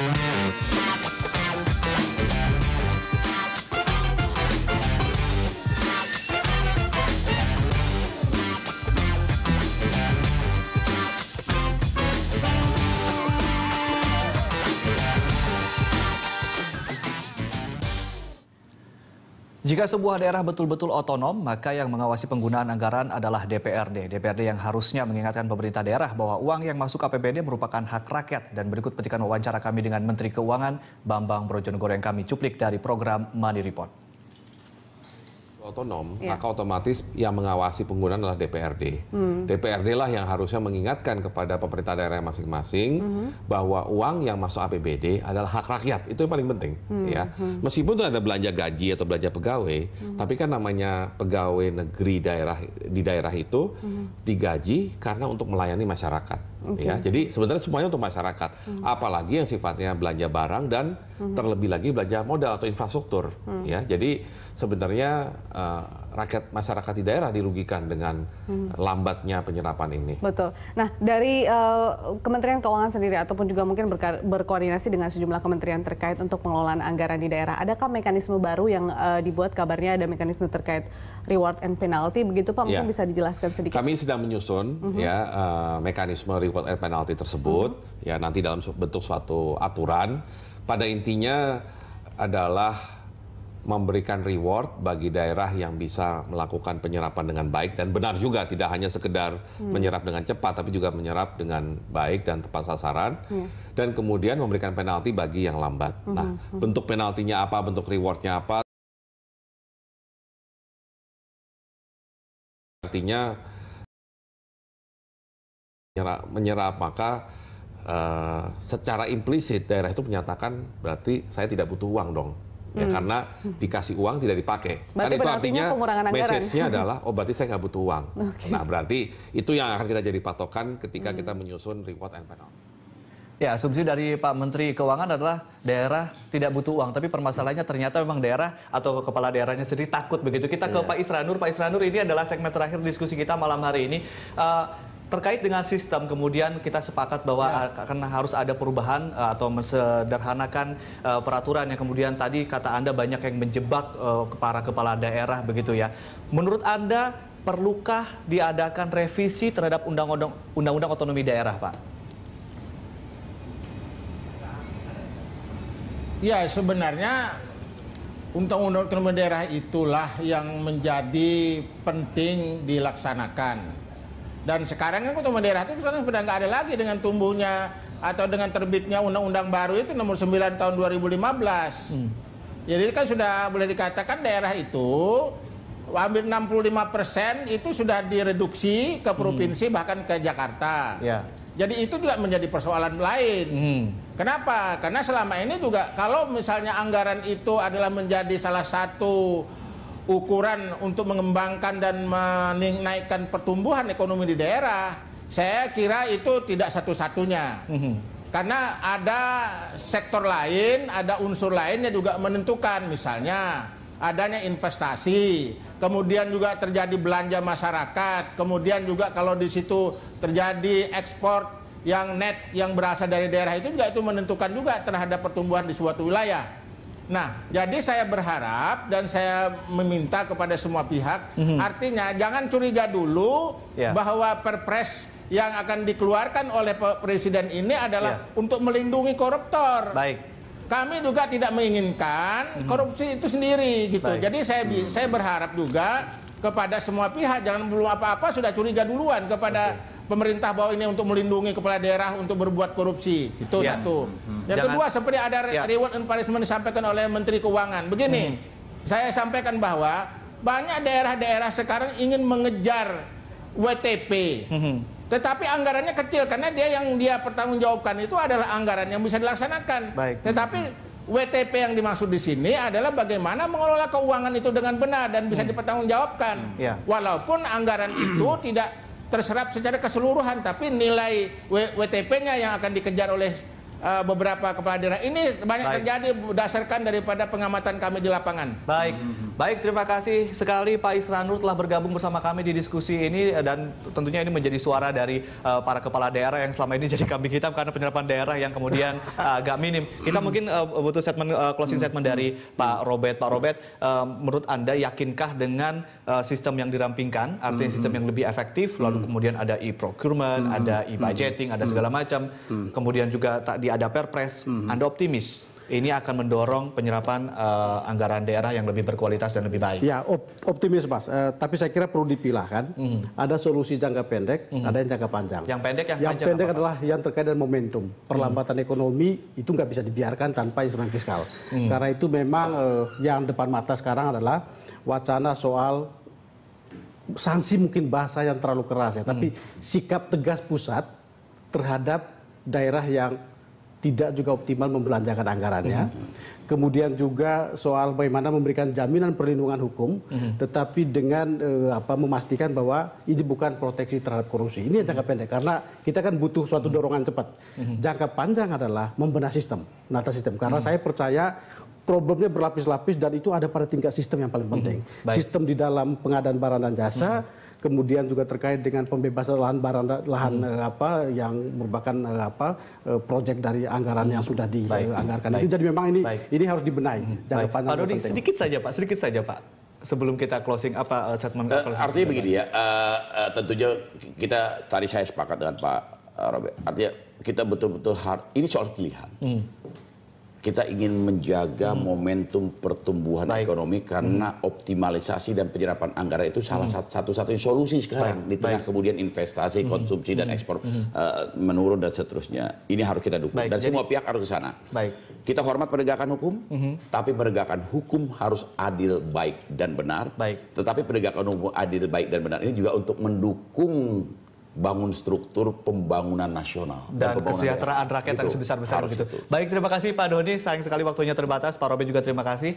Bye. Jika sebuah daerah betul-betul otonom, maka yang mengawasi penggunaan anggaran adalah DPRD. DPRD yang harusnya mengingatkan pemerintah daerah bahwa uang yang masuk APBD merupakan hak rakyat. Dan berikut petikan wawancara kami dengan Menteri Keuangan Bambang Brojonegoro yang kami cuplik dari program Money Report otonom, yeah. maka otomatis yang mengawasi penggunaan adalah DPRD. Mm. DPRD lah yang harusnya mengingatkan kepada pemerintah daerah masing-masing -hmm. bahwa uang yang masuk APBD adalah hak rakyat. Itu yang paling penting, -hmm. ya. Hmm. Meskipun itu ada belanja gaji atau belanja pegawai, -hmm. tapi kan namanya pegawai negeri daerah di daerah itu -hmm. digaji karena untuk melayani masyarakat. Okay. Ya, jadi sebenarnya semuanya untuk masyarakat. Hmm. Apalagi yang sifatnya belanja barang dan hmm. terlebih lagi belanja modal atau infrastruktur. Hmm. Ya, jadi sebenarnya eh, rakyat masyarakat di daerah dirugikan dengan hmm. lambatnya penyerapan ini. Betul. Nah, dari uh, Kementerian Keuangan sendiri ataupun juga mungkin berkoordinasi dengan sejumlah kementerian terkait untuk pengelolaan anggaran di daerah, adakah mekanisme baru yang uh, dibuat kabarnya ada mekanisme terkait reward and penalty begitu Pak? Mungkin ya. bisa dijelaskan sedikit. Kami sedang menyusun uh mhm. -huh. ya uh, mekanisme reward and penalty tersebut uh mhm. -huh. ya nanti dalam bentuk suatu aturan. Pada intinya adalah memberikan reward bagi daerah yang bisa melakukan penyerapan dengan baik dan benar juga tidak hanya sekedar hmm. menyerap dengan cepat tapi juga menyerap dengan baik dan tepat sasaran hmm. dan kemudian memberikan penalti bagi yang lambat. Hmm. Nah, hmm. hmm. bentuk penaltinya apa, bentuk rewardnya apa? Artinya menyerap, menyerap maka uh, secara implisit daerah itu menyatakan berarti saya tidak butuh uang dong ya hmm. karena dikasih uang tidak dipakai. Kan berarti kan itu artinya message-nya adalah oh berarti saya nggak butuh uang. Okay. Nah berarti itu yang akan kita jadi patokan ketika hmm. kita menyusun reward and penalty. Ya, asumsi dari Pak Menteri Keuangan adalah daerah tidak butuh uang, tapi permasalahannya ternyata memang daerah atau kepala daerahnya sendiri takut begitu. Kita ke yeah. Pak Isranur, Pak Isranur ini adalah segmen terakhir diskusi kita malam hari ini. Uh, terkait dengan sistem kemudian kita sepakat bahwa ya. akan harus ada perubahan atau mensederhanakan uh, peraturan yang kemudian tadi kata Anda banyak yang menjebak uh, para kepala daerah begitu ya. Menurut Anda perlukah diadakan revisi terhadap undang-undang undang-undang otonomi daerah, Pak? Ya, sebenarnya undang-undang otonomi daerah itulah yang menjadi penting dilaksanakan dan sekarang kan kota daerah itu sekarang sudah nggak ada lagi dengan tumbuhnya atau dengan terbitnya undang-undang baru itu nomor 9 tahun 2015. Hmm. Jadi kan sudah boleh dikatakan daerah itu hampir 65 persen itu sudah direduksi ke hmm. provinsi hmm. bahkan ke Jakarta. Ya. Jadi itu juga menjadi persoalan lain. Hmm. Kenapa? Karena selama ini juga kalau misalnya anggaran itu adalah menjadi salah satu ukuran untuk mengembangkan dan menaikkan pertumbuhan ekonomi di daerah, saya kira itu tidak satu-satunya. Mhm. Karena ada sektor lain, ada unsur lainnya juga menentukan, misalnya adanya investasi, kemudian juga terjadi belanja masyarakat, kemudian juga kalau di situ terjadi ekspor yang net yang berasal dari daerah itu juga itu menentukan juga terhadap pertumbuhan di suatu wilayah. Nah, jadi saya berharap dan saya meminta kepada semua pihak, mm -hmm. artinya jangan curiga dulu yeah. bahwa Perpres yang akan dikeluarkan oleh Presiden ini adalah yeah. untuk melindungi koruptor. Baik. Kami juga tidak menginginkan mm -hmm. korupsi itu sendiri gitu. Baik. Jadi saya mm -hmm. saya berharap juga kepada semua pihak jangan belum apa-apa sudah curiga duluan kepada okay pemerintah bahwa ini untuk melindungi kepala daerah untuk berbuat korupsi. Itu ya. satu. Hmm. hmm. Yang Jangan, kedua seperti ada ya. reward and punishment disampaikan oleh Menteri Keuangan. Begini, hmm. saya sampaikan bahwa banyak daerah-daerah sekarang ingin mengejar WTP. Hmm, hmm. Tetapi anggarannya kecil karena dia yang dia pertanggungjawabkan itu adalah anggaran yang bisa dilaksanakan. Baik. Tetapi hmm, WTP yang dimaksud di sini adalah bagaimana mengelola keuangan itu dengan benar dan bisa hmm. dipertanggungjawabkan. Hmm. Ya. Yeah. Walaupun anggaran itu tidak terserap secara keseluruhan tapi nilai WTP-nya yang akan dikejar oleh uh, beberapa kepala daerah. Ini banyak Baik. terjadi berdasarkan daripada pengamatan kami di lapangan. Baik. Hmm. Baik, terima kasih sekali Pak Isranur telah bergabung bersama kami di diskusi ini eh, dan tentunya ini menjadi suara dari uh, para kepala daerah yang selama ini jadi kambing hitam karena penyerapan daerah yang kemudian uh, agak minim. Kita mungkin uh, butuh statement uh, closing statement dari hmm. Pak Robert. Pak Robert, uh, menurut Anda yakinkah dengan uh, sistem yang dirampingkan, artinya hmm. sistem yang lebih efektif, lalu kemudian ada e-procurement, ada e-budgeting, ada segala macam. Kemudian juga tak di ada Perpres, hmm. Anda optimis ini akan mendorong penyerapan uh, anggaran daerah yang lebih berkualitas dan lebih baik. Ya, op optimis Mas. Uh, tapi saya kira perlu dipilah kan. Mm. Ada solusi jangka pendek, mm. ada yang jangka panjang. Yang pendek yang, panjang. Yang pendek apa, adalah yang terkait dengan momentum. Mhm. Perlambatan mm. ekonomi itu nggak bisa dibiarkan tanpa instrumen fiskal. Mm. Karena itu memang uh, yang depan mata sekarang adalah wacana soal sanksi mungkin bahasa yang terlalu keras ya, tapi hmm. sikap tegas pusat terhadap daerah yang tidak juga optimal membelanjakan anggarannya. Mm -hmm. Kemudian juga soal bagaimana memberikan jaminan perlindungan hukum, mm -hmm. tetapi dengan e, apa memastikan bahwa ini bukan proteksi terhadap korupsi. Ini mm -hmm. jangka mm-hmm. pendek karena kita kan butuh suatu mm-hmm. dorongan cepat. Mm -hmm. Jangka panjang adalah membenah sistem, nata sistem. Karena mm -hmm. saya percaya problemnya berlapis-lapis dan itu ada pada tingkat sistem yang paling penting. Mm -hmm. Sistem di dalam pengadaan barang dan jasa. Mm -hmm kemudian juga terkait dengan pembebasan lahan barang lahan hmm. Eh, apa yang merupakan eh, apa eh, proyek dari anggaran hmm. yang sudah dianggarkan. Baik. jadi memang ini Baik. ini harus dibenahi. Hmm. Pak Dodi, sedikit saja Pak, sedikit saja Pak sebelum kita closing apa uh, statement uh, closing artinya begini ya uh, uh, tentunya kita tadi saya sepakat dengan Pak Robert artinya kita betul-betul hard ini soal pilihan hmm kita ingin menjaga hmm. momentum pertumbuhan Baik. ekonomi karena hmm. optimalisasi dan penyerapan anggaran itu salah hmm. satu-satunya solusi sekarang Baik. di tengah Baik. kemudian investasi, hmm. konsumsi hmm. dan ekspor hmm. uh, menurun dan seterusnya. Ini harus kita dukung Baik. dan Jadi, semua pihak harus ke sana. Baik. Kita hormat penegakan hukum, hmm. tapi penegakan hukum harus adil, baik dan benar. Baik. Tetapi penegakan hukum adil, baik dan benar ini juga untuk mendukung bangun struktur pembangunan nasional dan, eh, dan pembangunan kesejahteraan rakyat yang gitu. sebesar-besar begitu. Baik, terima kasih Pak Doni. Sayang sekali waktunya terbatas. Pak Robin juga terima kasih.